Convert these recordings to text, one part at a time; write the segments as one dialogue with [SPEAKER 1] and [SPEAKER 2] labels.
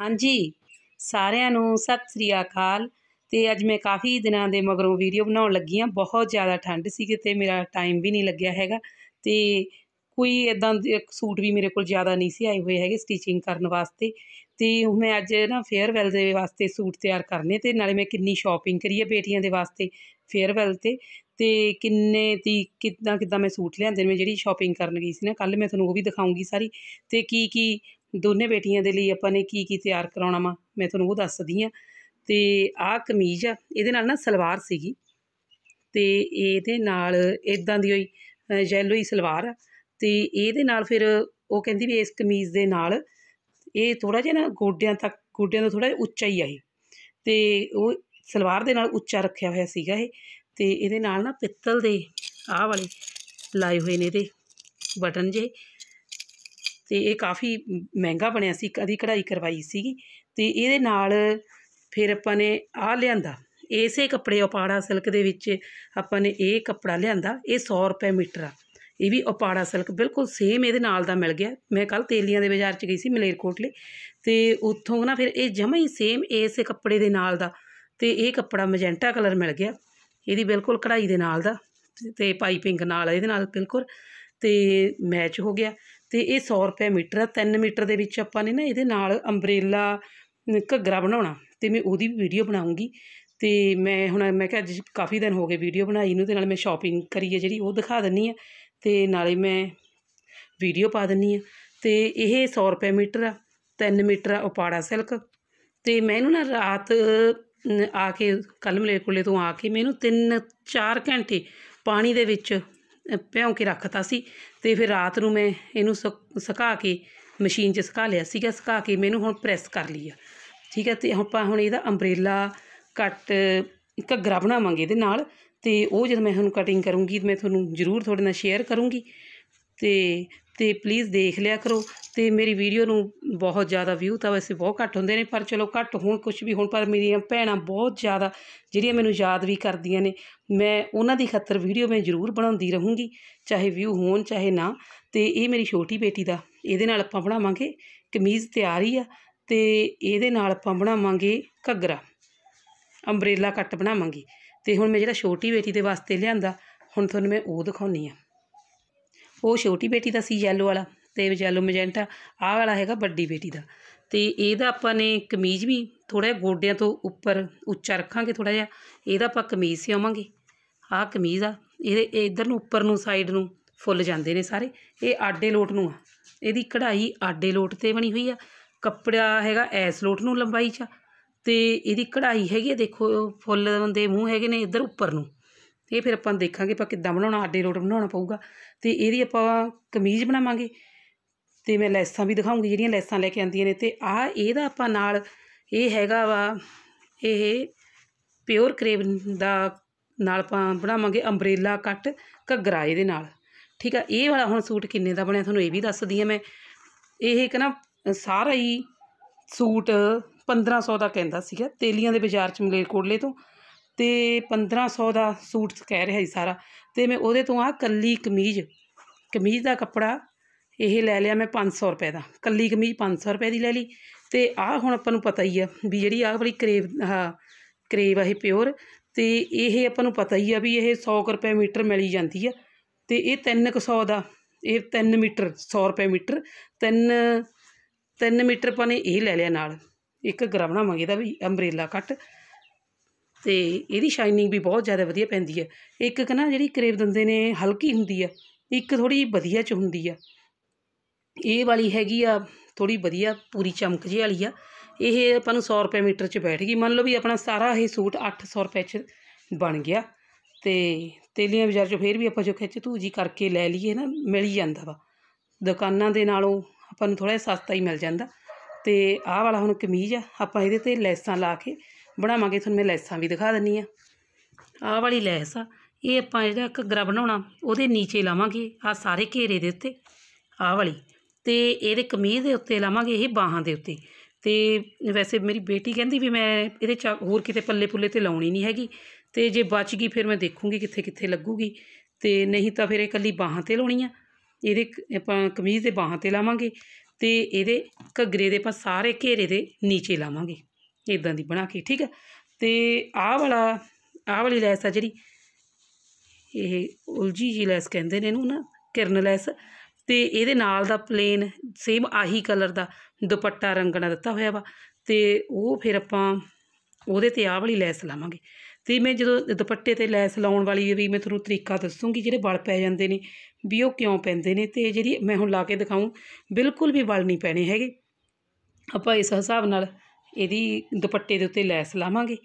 [SPEAKER 1] ਹਾਂਜੀ ਸਾਰਿਆਂ ਨੂੰ ਸਤਿ ਸ੍ਰੀ ਅਕਾਲ ਤੇ ਅੱਜ ਮੈਂ ਕਾਫੀ ਦਿਨਾਂ ਦੇ ਮਗਰੋਂ ਵੀਡੀਓ ਬਣਾਉਣ ਲੱਗੀ ਆ ਬਹੁਤ ਜ਼ਿਆਦਾ ਠੰਡ ਸੀ ਕਿਤੇ ਮੇਰਾ ਟਾਈਮ ਵੀ ਨਹੀਂ ਲੱਗਿਆ ਹੈਗਾ ਤੇ ਕੋਈ ਇਦਾਂ ਇੱਕ ਸੂਟ ਵੀ ਮੇਰੇ ਕੋਲ ਜ਼ਿਆਦਾ ਨਹੀਂ ਸੀ ਆਏ ਹੋਏ ਹੈਗੇ ਸਟਿਚਿੰਗ ਕਰਨ ਵਾਸਤੇ ਤੇ ਮੈਂ ਅੱਜ ਨਾ ਫੇਅਰਵੈਲ ਦੇ ਵਾਸਤੇ ਸੂਟ ਤਿਆਰ ਕਰਨੇ ਤੇ ਨਾਲੇ ਮੈਂ ਕਿੰਨੀ ਸ਼ਾਪਿੰਗ ਕਰੀ ਹੈ ਬੇਟੀਆਂ ਦੇ ਵਾਸਤੇ ਫੇਅਰਵੈਲ ਤੇ ਤੇ ਕਿੰਨੇ ਦੀ ਕਿਦਾਂ ਕਿਦਾਂ ਮੈਂ ਸੂਟ ਲਿਆਂਦੇ ਨੇ ਜਿਹੜੀ ਸ਼ਾਪਿੰਗ ਕਰਨ ਗਈ ਸੀ ਨਾ ਕੱਲ ਮੈਂ ਤੁਹਾਨੂੰ ਉਹ ਵੀ ਦਿਖਾਉਂਗੀ ਸਾਰੀ ਤੇ ਕੀ ਕੀ ਦੋਨੇ ਬੇਟੀਆਂ ਦੇ ਲਈ ਆਪਾਂ ਨੇ ਕੀ ਕੀ ਤਿਆਰ ਕਰਾਉਣਾ ਵਾ ਮੈਂ ਤੁਹਾਨੂੰ ਉਹ ਦੱਸਦੀ ਆ ਤੇ ਆਹ ਕਮੀਜ਼ ਆ ਇਹਦੇ ਨਾਲ ਨਾ ਸਲਵਾਰ ਸੀਗੀ ਤੇ ਇਹਦੇ ਨਾਲ ਇਦਾਂ ਦੀ ਹੋਈ ਯੈਲੋ ਹੀ ਸਲਵਾਰ ਆ ਤੇ ਇਹਦੇ ਨਾਲ ਫਿਰ ਉਹ ਕਹਿੰਦੀ ਵੀ ਇਸ ਕਮੀਜ਼ ਦੇ ਨਾਲ ਇਹ ਥੋੜਾ ਜਿਹਾ ਨਾ ਗੋਡਿਆਂ ਤੱਕ ਗੋਡਿਆਂ ਤੋਂ ਥੋੜਾ ਜਿਹਾ ਉੱਚਾ ਹੀ ਆ ਇਹ ਤੇ ਉਹ ਸਲਵਾਰ ਦੇ ਨਾਲ ਉੱਚਾ ਰੱਖਿਆ ਹੋਇਆ ਸੀਗਾ ਇਹ ਤੇ ਇਹਦੇ ਨਾਲ ਨਾ ਪਿੱਤਲ ਦੇ ਆਹ ਵਾਲੇ ਲਾਏ ਹੋਏ ਨੇ ਇਹਦੇ ਬਟਨ ਜੇ ਤੇ ਇਹ ਕਾਫੀ ਮਹਿੰਗਾ ਬਣਿਆ ਸੀ ਕਦੀ ਕਢਾਈ ਕਰਵਾਈ ਸੀਗੀ ਤੇ ਇਹਦੇ ਨਾਲ ਫਿਰ ਆਪਾਂ ਨੇ ਆਹ ਲਿਆਂਦਾ ਇਸੇ ਕੱਪੜੇ ਉਪਾੜਾ ਸਿਲਕ ਦੇ ਵਿੱਚ ਆਪਾਂ ਨੇ ਇਹ ਕੱਪੜਾ ਲਿਆਂਦਾ ਇਹ 100 ਰੁਪਏ ਮੀਟਰ ਆ ਇਹ ਵੀ ਉਪਾੜਾ ਸਿਲਕ ਬਿਲਕੁਲ ਸੇਮ ਇਹਦੇ ਨਾਲ ਦਾ ਮਿਲ ਗਿਆ ਮੈਂ ਕੱਲ ਤੇਲੀਆਂ ਦੇ ਬਾਜ਼ਾਰ 'ਚ ਗਈ ਸੀ ਮਲੇਰਕੋਟਲੇ ਤੇ ਉੱਥੋਂ ਨਾ ਫਿਰ ਇਹ ਜਮਾ ਹੀ ਸੇਮ ਇਸੇ ਕੱਪੜੇ ਦੇ ਨਾਲ ਦਾ ਤੇ ਇਹ ਕੱਪੜਾ ਮੈਜੈਂਟਾ ਕਲਰ ਮਿਲ ਗਿਆ ਇਹਦੀ ਬਿਲਕੁਲ ਕਢਾਈ ਦੇ ਨਾਲ ਦਾ ਤੇ ਪਾਈਪਿੰਗ ਨਾਲ ਇਹਦੇ ਨਾਲ ਬਿਲਕੁਲ ਤੇ ਮੈਚ ਹੋ ਗਿਆ ਤੇ ਇਹ 100 ਰੁਪਏ ਮੀਟਰ ਆ 3 ਮੀਟਰ ਦੇ ਵਿੱਚ ਆਪਾਂ ਨੇ ਨਾ ਇਹਦੇ ਨਾਲ ਅੰਬਰੇਲਾ ਘੱਗਰਾ ਬਣਾਉਣਾ ਤੇ ਮੈਂ ਉਹਦੀ ਵੀ ਵੀਡੀਓ ਬਣਾਉਂਗੀ ਤੇ ਮੈਂ ਹੁਣ ਮੈਂ ਕਿਹਾ ਅੱਜ ਕਾਫੀ ਦਿਨ ਹੋ ਗਏ ਵੀਡੀਓ ਬਣਾਈ ਨੂੰ ਤੇ ਨਾਲ ਮੈਂ ਸ਼ਾਪਿੰਗ ਕਰੀ ਹੈ ਜਿਹੜੀ ਉਹ ਦਿਖਾ ਦਿੰਨੀ ਆ ਤੇ ਨਾਲੇ ਮੈਂ ਵੀਡੀਓ ਪਾ ਦਿੰਨੀ ਆ ਤੇ ਇਹ 100 ਰੁਪਏ ਮੀਟਰ ਆ 3 ਮੀਟਰ ਆ ਉਪਾੜਾ ਸਿਲਕ ਤੇ ਮੈਂ ਇਹਨੂੰ ਨਾ ਰਾਤ ਆ ਕੇ ਕੱਲ ਕੋਲੇ ਤੋਂ ਆ ਕੇ ਮੈਨੂੰ 3-4 ਘੰਟੇ ਪਾਣੀ ਦੇ ਵਿੱਚ ਭਿਉਂ ਕੇ ਰੱਖਤਾ ਸੀ ਤੇ ਫਿਰ ਰਾਤ ਨੂੰ ਮੈਂ ਇਹਨੂੰ ਸੁਕਾ ਕੇ ਮਸ਼ੀਨ 'ਚ ਸੁਕਾ ਲਿਆ ਸੀਗਾ ਸੁਕਾ ਕੇ ਮੈਨੂੰ ਹੁਣ ਪ੍ਰੈਸ ਕਰ ਲਈ ਆ ਠੀਕ ਹੈ ਤੇ ਆਪਾਂ ਹੁਣ ਇਹਦਾ ਅੰਬ੍ਰੇਲਾ ਕੱਟ ਘੱਗਰਾ ਬਣਾਵਾਂਗੇ ਇਹਦੇ ਨਾਲ ਤੇ ਉਹ ਜਦ ਮੈਂ ਹੁਣ ਕਟਿੰਗ ਕਰੂੰਗੀ ਮੈਂ ਤੁਹਾਨੂੰ ਜ਼ਰੂਰ ਤੁਹਾਡੇ ਨਾਲ ਸ਼ੇਅਰ ਕਰੂੰਗੀ ਤੇ ਤੇ ਪਲੀਜ਼ ਦੇਖ ਲਿਆ ਕਰੋ ਤੇ ਮੇਰੀ ਵੀਡੀਓ ਨੂੰ ਬਹੁਤ ਜ਼ਿਆਦਾ ਵਿਊ ਤਾਂ ਵੈਸੇ ਬਹੁਤ ਘੱਟ ਹੁੰਦੇ ਨੇ ਪਰ ਚਲੋ ਘੱਟ ਹੋਣ ਕੁਝ ਵੀ ਹੋਣ ਪਰ ਮੇਰੀਆਂ ਭੈਣਾਂ ਬਹੁਤ ਜ਼ਿਆਦਾ ਜਿਹੜੀਆਂ ਮੈਨੂੰ ਯਾਦ ਵੀ ਕਰਦੀਆਂ ਨੇ ਮੈਂ ਉਹਨਾਂ ਦੀ ਖਾਤਰ ਵੀਡੀਓ ਮੈਂ ਜ਼ਰੂਰ ਬਣਾਉਂਦੀ ਰਹੂੰਗੀ ਚਾਹੇ ਵਿਊ ਹੋਣ ਚਾਹੇ ਨਾ ਤੇ ਇਹ ਮੇਰੀ ਛੋਟੀ ਬੇਟੀ ਦਾ ਇਹਦੇ ਨਾਲ ਆਪਾਂ ਬਣਾਵਾਂਗੇ ਕਮੀਜ਼ ਤਿਆਰ ਹੀ ਆ ਤੇ ਇਹਦੇ ਨਾਲ ਆਪਾਂ ਬਣਾਵਾਂਗੇ ਘੱਗਰਾ ਅੰਬ੍ਰੇਲਾ ਕੱਟ ਬਣਾਵਾਂਗੇ ਤੇ ਹੁਣ ਮੈਂ ਜਿਹੜਾ ਛੋਟੀ ਬੇਟੀ ਦੇ ਵਾਸਤੇ ਲਿਆਂਦਾ ਹੁਣ ਤੁਹਾਨੂੰ ਮੈਂ ਉਹ ਦਿਖਾਉਣੀ ਆ ਉਹ ਛੋਟੀ ਬੇਟੀ ਦਾ ਸੀ ਯੈਲੋ ਵਾਲਾ ਤੇ ਯੈਲੋ ਮੈਜੈਂਟਾ ਆਹ ਵਾਲਾ ਹੈਗਾ ਵੱਡੀ ਬੇਟੀ ਦਾ ਤੇ ਇਹਦਾ ਆਪਾਂ ਨੇ ਕਮੀਜ਼ ਵੀ ਥੋੜਾ ਜਿਹਾ ਗੋਡਿਆਂ ਤੋਂ ਉੱਪਰ ਉੱਚਾ ਰੱਖਾਂਗੇ ਥੋੜਾ ਜਿਹਾ ਇਹਦਾ ਆਪਾਂ ਕਮੀਜ਼ ਸਿਵਾਵਾਂਗੇ ਆਹ ਕਮੀਜ਼ ਆ ਇਹਦੇ ਇਧਰ ਨੂੰ ਉੱਪਰ ਨੂੰ ਸਾਈਡ ਨੂੰ ਫੁੱਲ ਜਾਂਦੇ ਨੇ ਸਾਰੇ ਇਹ ਆਡੇ ਲੋਟ ਨੂੰ ਆ ਇਹਦੀ ਕਢਾਈ ਆਡੇ ਲੋਟ ਤੇ ਬਣੀ ਹੋਈ ਆ ਕੱਪੜਾ ਹੈਗਾ ਐਸ ਲੋਟ ਨੂੰ ਲੰਬਾਈ ਚ ਤੇ ਇਹਦੀ ਕਢਾਈ ਹੈਗੀ ਦੇਖੋ ਫੁੱਲ ਦੇ ਮੂੰਹ ਹੈਗੇ ਨੇ ਇਧਰ ਉੱਪਰ ਨੂੰ ਇਹ ਫਿਰ ਆਪਾਂ ਦੇਖਾਂਗੇ ਆਪਾਂ ਕਿੱਦਾਂ ਬਣਾਉਣਾ ਆਡੇ ਰੋਡ ਬਣਾਉਣਾ ਪਊਗਾ ਤੇ ਇਹਦੀ ਆਪਾਂ ਕਮੀਜ਼ ਬਣਾਵਾਂਗੇ ਤੇ ਮੈਂ ਲੈਸਾਂ ਵੀ ਦਿਖਾਉਂਗੀ ਜਿਹੜੀਆਂ ਲੈਸਾਂ ਲੈ ਕੇ ਆਂਦੀਆਂ ਨੇ ਤੇ ਆ ਇਹਦਾ ਆਪਾਂ ਨਾਲ ਇਹ ਹੈਗਾ ਵਾ ਇਹ ਪਿਓਰ ਕਰੇਵ ਦਾ ਨਾਲ ਆਪਾਂ ਬਣਾਵਾਂਗੇ ਅੰਬ੍ਰੇਲਾ ਕੱਟ ਘੱਗਰਾ ਇਹਦੇ ਨਾਲ ਠੀਕ ਆ ਇਹ ਵਾਲਾ ਹੁਣ ਸੂਟ ਕਿੰਨੇ ਦਾ ਬਣਿਆ ਤੁਹਾਨੂੰ ਇਹ ਵੀ ਦੱਸਦੀ ਆ ਮੈਂ ਇਹ ਇੱਕ ਨਾ ਸਾਰਾ ਹੀ ਸੂਟ 1500 ਦਾ ਕਹਿੰਦਾ ਸੀਗਾ ਤੇਲੀਆਂ ਦੇ ਬਾਜ਼ਾਰ ਚ ਮਲੇਰਕੋਟਲੇ ਤੋਂ ਤੇ 1500 ਦਾ ਸੂਟ ਕਹਿ ਰਿਹਾ ਸੀ ਸਾਰਾ ਤੇ ਮੈਂ ਉਹਦੇ ਤੋਂ ਆ ਕੱਲੀ ਕਮੀਜ਼ ਕਮੀਜ਼ ਦਾ ਕੱਪੜਾ ਇਹ ਲੈ ਲਿਆ ਮੈਂ 500 ਰੁਪਏ ਦਾ ਕੱਲੀ ਕਮੀਜ਼ 500 ਰੁਪਏ ਦੀ ਲੈ ਲਈ ਤੇ ਆ ਹੁਣ ਆਪਾਂ ਨੂੰ ਪਤਾ ਹੀ ਆ ਵੀ ਜਿਹੜੀ ਆ ਵਾਲੀ ਕਰੇਵ ਆ ਕਰੇਵ ਆ ਇਹ ਪਿਓਰ ਤੇ ਇਹ ਆਪਾਂ ਨੂੰ ਪਤਾ ਹੀ ਆ ਵੀ ਇਹ 100 ਰੁਪਏ ਮੀਟਰ ਮਿਲੀ ਜਾਂਦੀ ਆ ਤੇ ਇਹ 300 ਦਾ ਇਹ 3 ਮੀਟਰ 100 ਰੁਪਏ ਮੀਟਰ 3 3 ਮੀਟਰ ਆਪਾਂ ਨੇ ਇਹ ਲੈ ਲਿਆ ਨਾਲ ਇੱਕ ਗਰਮਣਾ ਬਣਾਵਾਂਗੇ ਵੀ ਅੰਬ੍ਰੇਲਾ ਕੱਟ ਅਤੇ ਇਹਦੀ ਸ਼ਾਈਨਿੰਗ ਵੀ ਬਹੁਤ ਜ਼ਿਆਦਾ ਵਧੀਆ ਪੈਂਦੀ ਹੈ ਇੱਕ ਇੱਕ ਨਾ ਜਿਹੜੀ ਕਰੇਬ ਦਿੰਦੇ ਨੇ ਹਲਕੀ ਹੁੰਦੀ ਆ ਇੱਕ ਥੋੜ੍ਹੀ ਵਧੀਆ 'ਚ ਹੁੰਦੀ ਆ ਇਹ ਵਾਲੀ ਹੈਗੀ ਆ ਥੋੜ੍ਹੀ ਵਧੀਆ ਪੂਰੀ ਚਮਕ ਜਿਹੀ ਵਾਲੀ ਆ ਇਹ ਆਪਾਂ ਨੂੰ 100 ਰੁਪਏ ਮੀਟਰ 'ਚ ਬੈਠ ਗਈ ਮੰਨ ਲਓ ਵੀ ਆਪਣਾ ਸਾਰਾ ਇਹ ਸੂਟ 800 ਰੁਪਏ 'ਚ ਬਣ ਗਿਆ ਤੇ ਤੇਲੀਆਂ ਬਾਜ਼ਾਰ 'ਚੋਂ ਫੇਰ ਵੀ ਆਪਾਂ ਜੋ ਖਿੱਚ ਜੀ ਕਰਕੇ ਲੈ ਲਈਏ ਨਾ ਮਿਲ ਹੀ ਜਾਂਦਾ ਵਾ ਦੁਕਾਨਾਂ ਦੇ ਨਾਲੋਂ ਆਪਾਂ ਨੂੰ ਥੋੜ੍ਹਾ ਸਸਤਾ ਹੀ ਮਿਲ ਜਾਂਦਾ ਤੇ ਆਹ ਵਾਲਾ ਹੁਣ ਕਮੀਜ਼ ਆ ਆਪਾਂ ਇਹਦੇ ਤੇ ਲੈਸਾਂ ਲਾ ਕੇ ਬਣਾਵਾਂਗੇ ਤੁਹਾਨੂੰ ਮੈਂ ਲੈਸਾਂ ਵੀ ਦਿਖਾ ਦਿੰਨੀ ਆ ਆਹ ਵਾਲੀ ਲੈਸ ਆ ਇਹ ਆਪਾਂ ਜਿਹੜਾ ਇੱਕ ਗਰਾ ਬਣਾਉਣਾ ਉਹਦੇ ਨੀਚੇ ਲਾਵਾਂਗੇ ਆ ਸਾਰੇ ਘੇਰੇ ਦੇ ਉੱਤੇ ਆਹ ਵਾਲੀ ਤੇ ਇਹਦੇ ਕਮੀਜ਼ ਦੇ ਉੱਤੇ ਲਾਵਾਂਗੇ ਇਹ ਬਾਹਾਂ ਦੇ ਉੱਤੇ ਤੇ ਵੈਸੇ ਮੇਰੀ ਬੇਟੀ ਕਹਿੰਦੀ ਵੀ ਮੈਂ ਇਹਦੇ ਚ ਹੋਰ ਕਿਤੇ ਪੱਲੇ ਪੁੱਲੇ ਤੇ ਲਾਉਣੀ ਨਹੀਂ ਹੈਗੀ ਤੇ ਜੇ ਬਚ ਗਈ ਫਿਰ ਮੈਂ ਦੇਖੂੰਗੀ ਕਿੱਥੇ ਕਿੱਥੇ ਲੱਗੂਗੀ ਤੇ ਨਹੀਂ ਤਾਂ ਫਿਰ ਇਹ ਕੱਲੀ ਬਾਹਾਂ ਤੇ ਲਾਉਣੀ ਆ ਇਹਦੇ ਆਪਾਂ ਕਮੀਜ਼ ਦੇ ਬਾਹਾਂ ਤੇ ਲਾਵਾਂਗੇ ਤੇ ਇਹਦੇ ਘੱਗਰੇ ਦੇ ਆਪਾਂ ਸਾਰੇ ਘੇਰੇ ਦੇ ਨੀਚੇ ਲਾਵਾਂਗੇ ਇਦਾਂ ਦੀ ਬਣਾ ਕੇ ਠੀਕ ਹੈ ਤੇ ਆਹ ਵਾਲਾ ਆਹ ਵਾਲੀ ਲੈਸ ਆ ਜਿਹੜੀ ਇਹ ਉਲਜੀ ਜੀ ਲੈਸ ਕਹਿੰਦੇ ਨੇ ਇਹਨੂੰ ਨਾ ਕਿਰਨ ਲੈਸ ਤੇ ਇਹਦੇ ਨਾਲ ਦਾ ਪਲੇਨ ਸੇਮ ਆਹੀ ਕਲਰ ਦਾ ਦੁਪੱਟਾ ਰੰਗਣਾ ਦਿੱਤਾ ਹੋਇਆ ਵਾ ਤੇ ਉਹ ਫਿਰ ਆਪਾਂ ਉਹਦੇ ਤੇ ਆਹ ਵਾਲੀ ਲੈਸ ਲਾਵਾਂਗੇ ਤੇ ਮੈਂ ਜਦੋਂ ਦੁਪੱਟੇ ਤੇ ਲੈਸ ਲਾਉਣ ਵਾਲੀ ਵੀ ਮੈਂ ਤੁਹਾਨੂੰ ਤਰੀਕਾ ਦੱਸੂਗੀ ਜਿਹੜੇ ਵਲ ਪੈ ਜਾਂਦੇ ਨੇ ਵੀ ਉਹ ਕਿਉਂ ਪੈਂਦੇ ਨੇ ਤੇ ਜਿਹੜੀ ਮੈਂ ਹੁਣ ਲਾ ਕੇ ਦਿਖਾਉਂ ਬਿਲਕੁਲ ਵੀ ਵਲ ਨਹੀਂ ਪੈਣੇ ਹੈਗੇ ਆਪਾਂ ਇਸ ਹਿਸਾਬ ਨਾਲ ਇਹਦੀ ਦੁਪੱਟੇ ਦੇ ਉੱਤੇ ਲੈਸ ਲਾਵਾਂਗੇ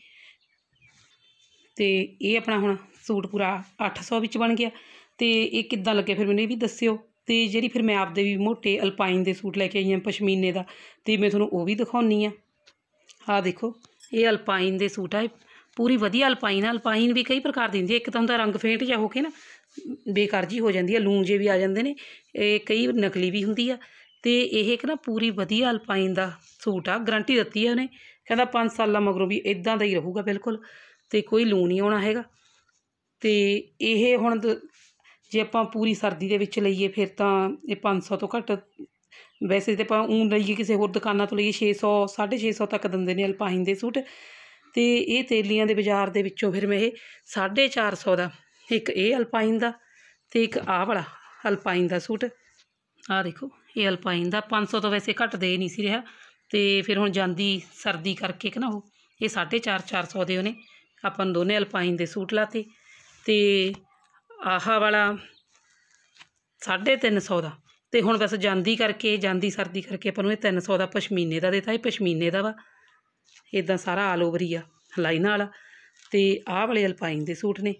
[SPEAKER 1] ਤੇ ਇਹ ਆਪਣਾ ਹੁਣ ਸੂਟ ਪੂਰਾ 800 ਵਿੱਚ ਬਣ ਗਿਆ ਤੇ ਇਹ ਕਿੱਦਾਂ ਲੱਗੇ ਫਿਰ ਮੈਨੂੰ ਇਹ ਵੀ ਦੱਸਿਓ ਤੇ ਜਿਹੜੀ ਫਿਰ ਮੈਂ ਆਪਦੇ ਵੀ ਮੋਟੇ ਅਲਪਾਈਨ ਦੇ ਸੂਟ ਲੈ ਕੇ ਆਈ ਆਂ ਪਸ਼ਮੀਨੇ ਦਾ ਤੇ ਮੈਂ ਤੁਹਾਨੂੰ ਉਹ ਵੀ ਦਿਖਾਉਣੀ ਆ ਆ ਦੇਖੋ ਇਹ ਅਲਪਾਈਨ ਦੇ ਸੂਟ ਆ ਪੂਰੀ ਵਧੀਆ ਅਲਪਾਈਨ ਆ ਅਲਪਾਈਨ ਵੀ ਕਈ ਪ੍ਰਕਾਰ ਦੀ ਹੁੰਦੀ ਹੈ ਇੱਕ ਤਾਂ ਉਹਦਾ ਰੰਗ ਫੇਂਟ ਜਾ ਹੋ ਕੇ ਨਾ ਬੇਕਾਰ ਜੀ ਹੋ ਜਾਂਦੀ ਹੈ ਲੂੰ ਜੇ ਵੀ ਆ ਜਾਂਦੇ ਨੇ ਇਹ ਕਈ ਨਕਲੀ ਵੀ ਹੁੰਦੀ ਆ ਤੇ ਇਹ ਇੱਕ ਨਾ ਪੂਰੀ ਵਧੀਆ ਅਲਪਾਈਨ ਦਾ ਸੂਟ ਆ ਗਰੰਟੀ ਦਿੱਤੀ ਆ ਉਹਨੇ ਕਹਿੰਦਾ 5 ਸਾਲਾਂ ਮਗਰੋਂ ਵੀ ਇਦਾਂ ਦਾ ਹੀ ਰਹੂਗਾ ਬਿਲਕੁਲ ਤੇ ਕੋਈ ਲੂ ਨਹੀਂ ਆਉਣਾ ਹੈਗਾ ਤੇ ਇਹ ਹੁਣ ਜੇ ਆਪਾਂ ਪੂਰੀ ਸਰਦੀ ਦੇ ਵਿੱਚ ਲਈਏ ਫਿਰ ਤਾਂ ਇਹ 500 ਤੋਂ ਘੱਟ ਵੈਸੇ ਤੇ ਆਪਾਂ ਉਂ ਲਈਏ ਕਿਸੇ ਹੋਰ ਦੁਕਾਨਾਂ ਤੋਂ ਲਈਏ 600 650 ਤੱਕ ਦਿੰਦੇ ਨੇ ਅਲਪਾਈਨ ਦੇ ਸੂਟ ਤੇ ਇਹ ਤੇਲੀਆਂ ਦੇ ਬਾਜ਼ਾਰ ਦੇ ਵਿੱਚੋਂ ਫਿਰ ਮੈਂ ਇਹ 450 ਦਾ ਇੱਕ ਇਹ ਅਲਪਾਈਨ ਦਾ ਤੇ ਇੱਕ ਆਹ ਵਾਲਾ ਅਲਪਾਈਨ ਦਾ ਸੂਟ ਆਹ ਦੇਖੋ ਇਹ ਅਲਪਾਈਨ ਦਾ 500 ਤੋਂ ਵੈਸੇ ਘਟਦੇ ਨਹੀਂ ਸੀ ਰਿਹਾ ਤੇ ਫਿਰ ਹੁਣ ਜਾਂਦੀ ਸਰਦੀ ਕਰਕੇ ਕਿ ਨਾ ਉਹ ਇਹ 4.5 400 ਦੇ ਉਹਨੇ ਆਪਾਂ ਦੋਨੇ ਅਲਪਾਈਨ ਦੇ ਸੂਟ ਲਾਤੇ ਤੇ ਆਹਾ ਵਾਲਾ 350 ਦਾ ਤੇ ਹੁਣ ਬਸ ਜਾਂਦੀ ਕਰਕੇ ਜਾਂਦੀ ਸਰਦੀ ਕਰਕੇ ਆਪਾਂ ਨੂੰ ਇਹ 300 ਦਾ ਪਸ਼ਮੀਨੇ ਦਾ ਦਿੱਤਾ ਇਹ ਪਸ਼ਮੀਨੇ ਦਾ ਵਾ ਇਦਾਂ ਸਾਰਾ ਆਲ ਓਵਰ ਹੀ ਆ ਲਾਈਨਾਂ ਵਾਲਾ ਤੇ ਆਹ ਵਾਲੇ ਅਲਪਾਈਨ ਦੇ ਸੂਟ ਨੇ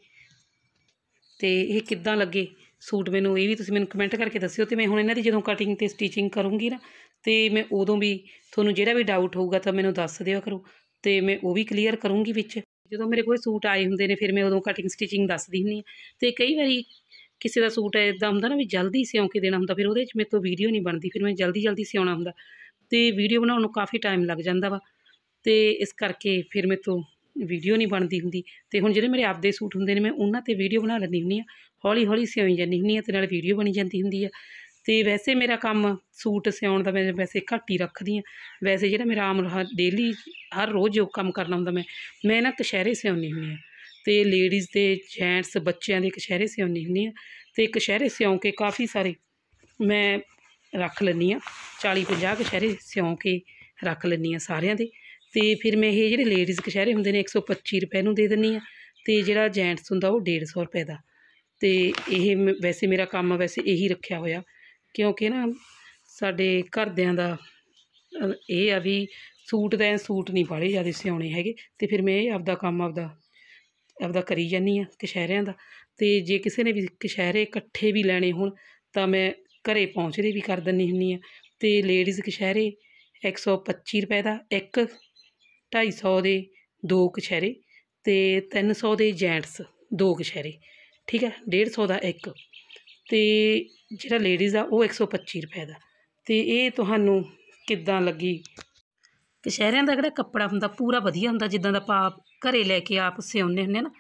[SPEAKER 1] ਤੇ ਇਹ ਕਿੱਦਾਂ ਲੱਗੇ ਸੂਟ ਮੈਨੂੰ ਇਹ ਵੀ ਤੁਸੀਂ ਮੈਨੂੰ ਕਮੈਂਟ ਕਰਕੇ ਦੱਸਿਓ ਤੇ ਮੈਂ ਹੁਣ ਇਹਨਾਂ ਦੀ ਜਦੋਂ ਕਟਿੰਗ ਤੇ ਸਟਿਚਿੰਗ ਕਰੂੰਗੀ ਨਾ ਤੇ ਮੈਂ ਉਦੋਂ ਵੀ ਤੁਹਾਨੂੰ ਜਿਹੜਾ ਵੀ ਡਾਊਟ ਹੋਊਗਾ ਤਾਂ ਮੈਨੂੰ ਦੱਸ ਦਿਓ ਕਰੋ ਤੇ ਮੈਂ ਉਹ ਵੀ ਕਲੀਅਰ ਕਰੂੰਗੀ ਵਿੱਚ ਜਦੋਂ ਮੇਰੇ ਕੋਲ ਸੂਟ ਆਏ ਹੁੰਦੇ ਨੇ ਫਿਰ ਮੈਂ ਉਦੋਂ ਕਟਿੰਗ ਸਟਿਚਿੰਗ ਦੱਸਦੀ ਹੁੰਦੀ ਤੇ ਕਈ ਵਾਰੀ ਕਿਸੇ ਦਾ ਸੂਟ ਐਦਾਂ ਹੁੰਦਾ ਨਾ ਵੀ ਜਲਦੀ ਸਿਉਂ ਕੇ ਦੇਣਾ ਹੁੰਦਾ ਫਿਰ ਉਹਦੇ ਵਿੱਚ ਮੇਰੇ ਤੋਂ ਵੀਡੀਓ ਨਹੀਂ ਬਣਦੀ ਫਿਰ ਮੈਂ ਜਲਦੀ ਜਲਦੀ ਸਿਉਣਾ ਹੁੰਦਾ ਤੇ ਵੀਡੀਓ ਬਣਾਉਣ ਨੂੰ ਕਾਫੀ ਟਾਈਮ ਲੱਗ ਜਾਂਦਾ ਵਾ ਤੇ ਇਸ ਕਰਕੇ ਫਿਰ ਮੇਰੇ ਤੋਂ ਵੀਡੀਓ ਨਹੀਂ ਬਣਦੀ ਹੁੰਦੀ ਤੇ ਹੁਣ ਜਿਹੜੇ ਮੇਰੇ ਆਪਦੇ ਸੂਟ ਹੁੰਦੇ ਨੇ ਮੈਂ ਉਹਨਾਂ ਤੇ ਵੀਡੀਓ ਬਣਾ ਲੈਂਦੀ ਹੁੰਦੀ ਆ ਹੌਲੀ ਹੌਲੀ ਸਿਉਂ ਜਾਂਦੀ ਹੁੰਦੀ ਆ ਤੇ ਨਾਲ ਵੀਡੀਓ ਬਣੀ ਜਾਂਦੀ ਹੁੰਦੀ ਆ ਤੇ ਵੈਸੇ ਮੇਰਾ ਕੰਮ ਸੂਟ ਸਿਉਣ ਦਾ ਮੈਂ ਵੈਸੇ ਘੱਟ ਹੀ ਰੱਖਦੀ ਆ ਵੈਸੇ ਜਿਹੜਾ ਮੇਰਾ ਆਮ ਡੇਲੀ ਹਰ ਰੋਜ਼ ਜੋ ਕੰਮ ਕਰਨਾ ਹੁੰਦਾ ਮੈਂ ਮੈਂ ਨਾ ਕਸ਼ਹਿਰੇ ਸਿਉਣੀ ਹੁੰਦੀ ਆ ਤੇ ਲੇਡੀਜ਼ ਦੇ ਜੈਂਟਸ ਬੱਚਿਆਂ ਦੇ ਕਸ਼ਹਿਰੇ ਸਿਉਣੀ ਹੁੰਦੀ ਆ ਤੇ ਕਸ਼ਹਿਰੇ ਸਿਉਂ ਕੇ ਕਾਫੀ ਸਾਰੇ ਮੈਂ ਰੱਖ ਲੈਂਦੀ ਆ 40 50 ਕਸ਼ਹਿਰੇ ਸਿਉਂ ਕੇ ਰੱਖ ਲੈਂਦੀ ਆ ਸਾਰਿਆਂ ਦੇ ਤੇ ਫਿਰ ਮੈਂ ਇਹ ਜਿਹੜੇ ਲੇਡੀਜ਼ ਕਸ਼ਹਿਰੇ ਹੁੰਦੇ ਨੇ 125 ਰੁਪਏ ਨੂੰ ਦੇ ਦਿੰਨੀ ਆ ਤੇ ਜਿਹੜਾ ਜੈਂਟਸ ਹੁੰਦਾ ਉਹ 150 ਰੁਪਏ ਦਾ ਤੇ ਇਹ ਵੈਸੇ ਮੇਰਾ ਕੰਮ ਵੈਸੇ ਇਹੀ ਰੱਖਿਆ ਹੋਇਆ ਕਿਉਂਕਿ ਨਾ ਸਾਡੇ ਘਰਦਿਆਂ ਦਾ ਇਹ ਆ ਵੀ ਸੂਟ ਦਾ ਸੂਟ ਨਹੀਂ ਬਾਹਲੇ ਜ਼ਿਆਦਾ ਸਿਉਣੇ ਹੈਗੇ ਤੇ ਫਿਰ ਮੈਂ ਇਹ ਆਪਦਾ ਕੰਮ ਆਪਦਾ ਆਪਦਾ ਕਰੀ ਜਾਨੀ ਆ ਕਸ਼ਹਿਰਿਆਂ ਦਾ ਤੇ ਜੇ ਕਿਸੇ ਨੇ ਵੀ ਕਸ਼ਹਿਰੇ ਇਕੱਠੇ ਵੀ ਲੈਣੇ ਹੋਣ ਤਾਂ ਮੈਂ ਘਰੇ ਪਹੁੰਚਦੇ ਵੀ ਕਰ ਦਿੰਨੀ ਹੁੰਦੀ ਆ ਤੇ ਲੇਡੀਜ਼ ਕਸ਼ਹਿਰੇ 125 ਰੁਪਏ ਦਾ ਇੱਕ 250 ਦੇ ਦੋ ਕਸ਼ਹਿਰੇ ਤੇ 300 ਦੇ ਜੈਂਟਸ ਦੋ ਕਸ਼ਹਿਰੇ ਠੀਕ ਹੈ 150 ਦਾ ਇੱਕ ਤੇ ਜਿਹੜਾ ਲੇਡੀਜ਼ ਆ ਉਹ 125 ਰੁਪਏ ਦਾ ਤੇ ਇਹ ਤੁਹਾਨੂੰ ਕਿੱਦਾਂ ਲੱਗੀ ਕਸ਼ਹਿਰਿਆਂ ਦਾ ਜਿਹੜਾ ਕੱਪੜਾ ਹੁੰਦਾ ਪੂਰਾ ਵਧੀਆ ਹੁੰਦਾ ਜਿੱਦਾਂ ਦਾ ਆਪ ਘਰੇ ਲੈ ਕੇ ਆਪ ਸਿਉਂਨੇ ਹੁੰਦੇ ਨਾ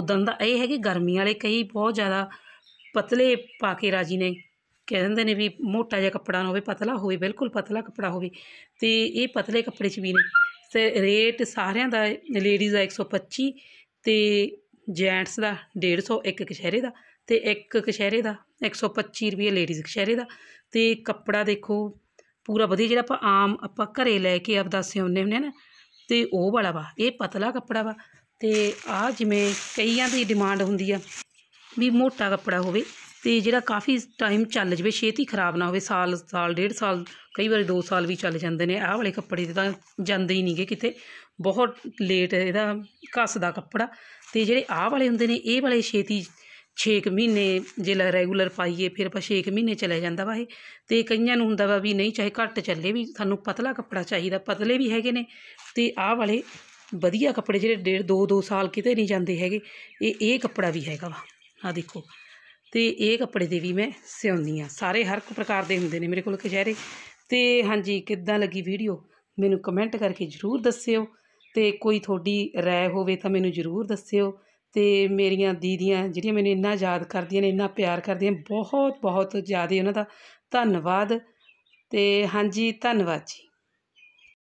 [SPEAKER 1] ਉਦਾਂ ਦਾ ਇਹ ਹੈ ਕਿ ਗਰਮੀ ਵਾਲੇ ਕਈ ਬਹੁਤ ਜ਼ਿਆਦਾ ਪਤਲੇ ਪਾ ਕੇ ਰਾਜੀ ਨੇ ਕਹਿ ਦਿੰਦੇ ਨੇ ਵੀ ਮੋਟਾ ਜਿਹਾ ਕੱਪੜਾ ਨਾ ਹੋਵੇ ਪਤਲਾ ਹੋਵੇ ਬਿਲਕੁਲ ਪਤਲਾ ਕੱਪੜਾ ਹੋਵੇ ਤੇ ਇਹ ਪਤਲੇ ਕੱਪੜੇ 'ਚ ਵੀ ਨੇ ਤੇ ਰੇਟ ਸਾਰਿਆਂ ਦਾ ਲੇਡੀਜ਼ ਦਾ 125 ਤੇ ਜੈਂਟਸ ਦਾ 150 ਇੱਕ ਕਸ਼ਹਿਰੇ ਦਾ ਤੇ ਇੱਕ ਕਸ਼ਹਿਰੇ ਦਾ 125 ਰੁਪਏ ਲੇਡੀਜ਼ ਕਸ਼ਹਿਰੇ ਦਾ ਤੇ ਕੱਪੜਾ ਦੇਖੋ ਪੂਰਾ ਵਧੀਆ ਜਿਹੜਾ ਆਪਾਂ ਆਮ ਆਪਾਂ ਘਰੇ ਲੈ ਕੇ ਆਪ ਦੱਸੇ ਹੁੰਨੇ ਹੁੰਨੇ ਨਾ ਤੇ ਉਹ ਵਾਲਾ ਵਾ ਇਹ ਪਤਲਾ ਕੱਪੜਾ ਵਾ ਤੇ ਆ ਜਿਵੇਂ ਕਈਆਂ ਦੀ ਡਿਮਾਂਡ ਹੁੰਦੀ ਆ ਵੀ ਮੋਟਾ ਕੱਪੜਾ ਹੋਵੇ ਤੇ ਜਿਹੜਾ ਕਾਫੀ ਟਾਈਮ ਚੱਲ ਜਵੇ ਛੇਤੀ ਖਰਾਬ ਨਾ ਹੋਵੇ ਸਾਲ ਸਾਲ ਡੇਢ ਸਾਲ ਕਈ ਵਾਰੀ 2 ਸਾਲ ਵੀ ਚੱਲ ਜਾਂਦੇ ਨੇ ਆਹ ਵਾਲੇ ਕੱਪੜੇ ਤਾਂ ਜਾਂਦੇ ਹੀ ਨਹੀਂਗੇ ਕਿਤੇ ਬਹੁਤ ਲੇਟ ਇਹਦਾ ਦਾ ਕੱਪੜਾ ਤੇ ਜਿਹੜੇ ਆਹ ਵਾਲੇ ਹੁੰਦੇ ਨੇ ਇਹ ਵਾਲੇ ਛੇਤੀ 6 ਮਹੀਨੇ ਜੇ ਰੈਗੂਲਰ ਪਾਈਏ ਫਿਰ ਪਾ 6 ਮਹੀਨੇ ਚਲੇ ਜਾਂਦਾ ਵਾ ਇਹ ਤੇ ਕਈਆਂ ਨੂੰ ਹੁੰਦਾ ਵਾ ਵੀ ਨਹੀਂ ਚਾਹੇ ਘੱਟ ਚੱਲੇ ਵੀ ਸਾਨੂੰ ਪਤਲਾ ਕੱਪੜਾ ਚਾਹੀਦਾ ਪਤਲੇ ਵੀ ਹੈਗੇ ਨੇ ਤੇ ਆਹ ਵਾਲੇ ਵਧੀਆ ਕੱਪੜੇ ਜਿਹੜੇ ਡੇਢ ਦੋ ਦੋ ਸਾਲ ਕਿਤੇ ਨਹੀਂ ਜਾਂਦੇ ਹੈਗੇ ਇਹ ਇਹ ਕੱਪੜਾ ਵੀ ਹੈਗਾ ਵਾ ਆ ਦੇਖੋ ਤੇ ਇਹ ਕੱਪੜੇ ਦੇ ਵੀ ਮੈਂ ਸਿਉਂਦੀ ਆ ਸਾਰੇ ਹਰ ਇੱਕ ਪ੍ਰਕਾਰ ਦੇ ਹੁੰਦੇ ਨੇ ਮੇਰੇ ਕੋਲ ਕਸ਼ਹਿਰੇ ਤੇ ਹਾਂਜੀ ਕਿੱਦਾਂ ਲੱਗੀ ਵੀਡੀਓ ਮੈਨੂੰ ਕਮੈਂਟ ਕਰਕੇ ਜ਼ਰੂਰ ਦੱਸਿਓ ਤੇ ਕੋਈ ਤੁਹਾਡੀ رائے ਹੋਵੇ ਤਾਂ ਮੈਨੂੰ ਜ਼ਰੂਰ ਦੱਸਿਓ ਤੇ ਮੇਰੀਆਂ ਦੀਦੀਆਂ ਜਿਹੜੀਆਂ ਮੈਨੂੰ ਇੰਨਾ ਯਾਦ ਕਰਦੀਆਂ ਨੇ ਇੰਨਾ ਪਿਆਰ ਕਰਦੀਆਂ ਬਹੁਤ ਬਹੁਤ ਜ਼ਿਆਦਾ ਉਹਨਾਂ ਦਾ ਧੰਨਵਾਦ ਤੇ ਹਾਂਜੀ ਧੰਨਵਾਦ ਜੀ